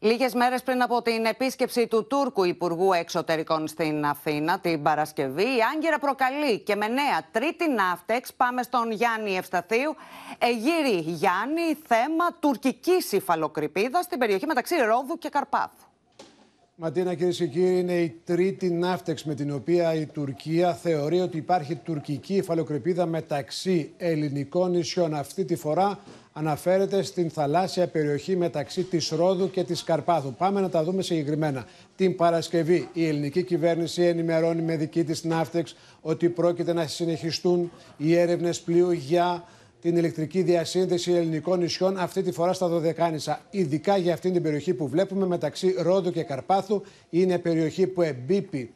Λίγες μέρες πριν από την επίσκεψη του Τούρκου Υπουργού Εξωτερικών στην Αθήνα την Παρασκευή, η Άγκυρα προκαλεί και με νέα τρίτη ναύτεξ πάμε στον Γιάννη Ευσταθίου. Εγύρι Γιάννη, θέμα τουρκικής υφαλοκρηπίδας στην περιοχή μεταξύ Ρόδου και Καρπάθου. Ματίνα, κυρίες και κύριοι, είναι η τρίτη ναύτεξ με την οποία η Τουρκία θεωρεί ότι υπάρχει τουρκική υφαλοκρηπίδα μεταξύ ελληνικών νησιών. Αυτή τη φορά αναφέρεται στην θαλάσσια περιοχή μεταξύ της Ρόδου και της Καρπάθου. Πάμε να τα δούμε συγκεκριμένα. Την Παρασκευή, η ελληνική κυβέρνηση ενημερώνει με δική της ναύτεξ ότι πρόκειται να συνεχιστούν οι έρευνες πλοίου για την ηλεκτρική διασύνδεση ελληνικών νησιών, αυτή τη φορά στα Δωδεκάνησα. Ειδικά για αυτήν την περιοχή που βλέπουμε μεταξύ Ρόδου και Καρπάθου, είναι περιοχή που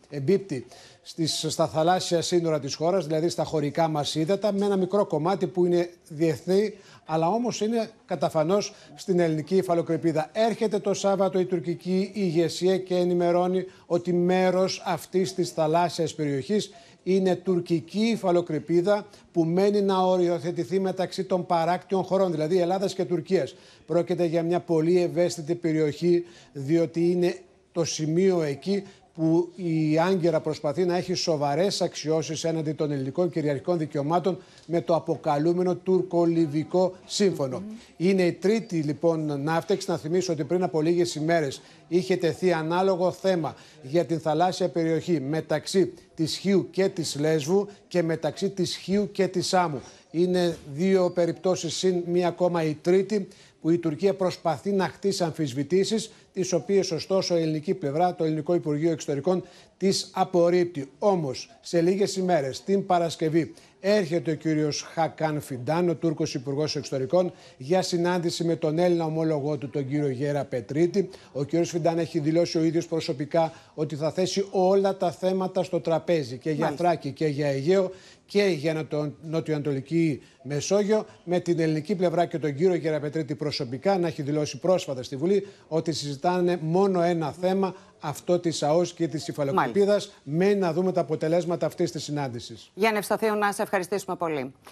εμπίπτει στις, στα θαλάσσια σύνορα της χώρας, δηλαδή στα χωρικά μας ύδατα, με ένα μικρό κομμάτι που είναι διεθνή, αλλά όμως είναι καταφανώς στην ελληνική υφαλοκρηπίδα. Έρχεται το Σάββατο η τουρκική ηγεσία και ενημερώνει ότι μέρος αυτής της θαλάσσιας περιοχής είναι τουρκική υφαλοκρηπίδα που μένει να οριοθετηθεί μεταξύ των παράκτιων χωρών, δηλαδή Ελλάδας και Τουρκίας. Πρόκειται για μια πολύ ευαίσθητη περιοχή, διότι είναι το σημείο εκεί που η Άγκυρα προσπαθεί να έχει σοβαρές αξιώσεις έναντι των ελληνικών κυριαρχικών δικαιωμάτων με το αποκαλούμενο τουρκο-λιβικό συμφωνο Είναι η τρίτη λοιπόν ναύτεξ. Να θυμίσω ότι πριν από λίγες ημέρες είχε τεθεί ανάλογο θέμα για την θαλάσσια περιοχή μεταξύ της Χίου και της Λέσβου και μεταξύ της Χίου και της Σάμου. Είναι δύο περιπτώσεις, συν μία ακόμα η τρίτη, που η Τουρκία προσπαθεί να χτίσει αμφισβητήσεις τις οποίες ωστόσο η ελληνική πλευρά, το ελληνικό Υπουργείο Εξωτερικών, τις απορρίπτει. Όμως, σε λίγες ημέρες, την Παρασκευή, έρχεται ο κύριος Χακάν Φιντάν, ο Τούρκος Υπουργός Εξωτερικών, για συνάντηση με τον Έλληνα ομόλογό του, τον κύριο Γέρα Πετρίτη. Ο κύριος Φιντάν έχει δηλώσει ο ίδιος προσωπικά ότι θα θέσει όλα τα θέματα στο τραπέζι και για Θράκη και για Αιγαίο και για τον Νοτιοανατολική Μεσόγειο, με την ελληνική πλευρά και τον κύριο Γεραπετρίτη προσωπικά να έχει δηλώσει πρόσφατα στη Βουλή ότι συζητάνε μόνο ένα θέμα, αυτό της ΑΟΣ και της Ιφαλοκρηπίδα. Μένει να δούμε τα αποτελέσματα αυτής της συνάντησης. Γιάννη Ευσταθίου, να σε ευχαριστήσουμε πολύ.